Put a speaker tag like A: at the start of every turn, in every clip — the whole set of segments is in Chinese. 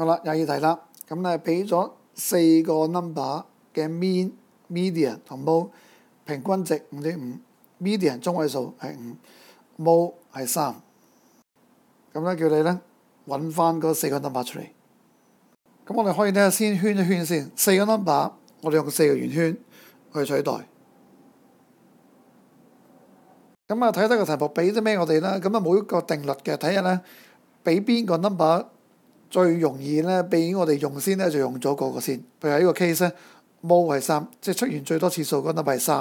A: 好啦，又要睇啦。咁咧俾咗四個 number 嘅 mean、median 同 m o e 平均值五點五，median 中位數係五，mode 係三。咁咧叫你咧揾翻嗰四個 number 出嚟。咁我哋可以咧先圈一圈先，四個 number 我哋用四個圓圈去取代。咁啊睇得個題目俾啲咩我哋啦？咁啊冇一個定律嘅，睇下咧俾邊個 number。最容易咧，俾我哋用先咧，就用咗個個先。譬如係呢個 case 咧，毛係三，即係出現最多次數嗰粒係三。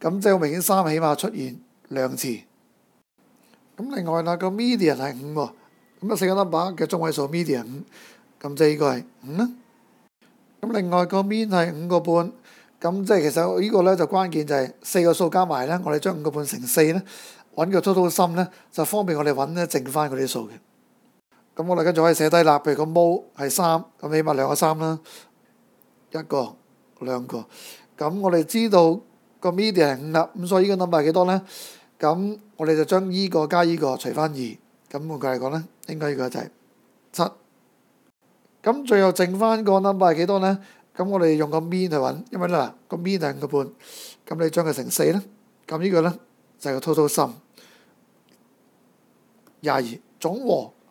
A: 咁即係明顯三起碼出現兩次。咁另外啦，個 median 係五喎。咁啊四粒 r 嘅中位數 median 五。咁即係呢個係五啦。咁另外個 mean 係五個半。咁即係其實呢個咧就關鍵就係四個數加埋咧，我哋將五個半乘四咧，揾個 total sum 咧，就方便我哋揾咧剩翻嗰啲數嘅。咁我哋跟住可以寫低啦。譬如個毛係三，咁起碼兩個三啦，一個兩個。咁我哋知道個 m e d i a 係五啦，咁所以個 number 係幾多咧？咁我哋就將呢個加呢個除翻二，咁換句嚟講咧，應該呢個就係七。咁最後剩翻個 number 係幾多咧？咁我哋用個 mean 去揾，因為啦個 mean 係五個半，咁你將佢乘四咧，咁呢個咧就係個 total sum 廿二總和。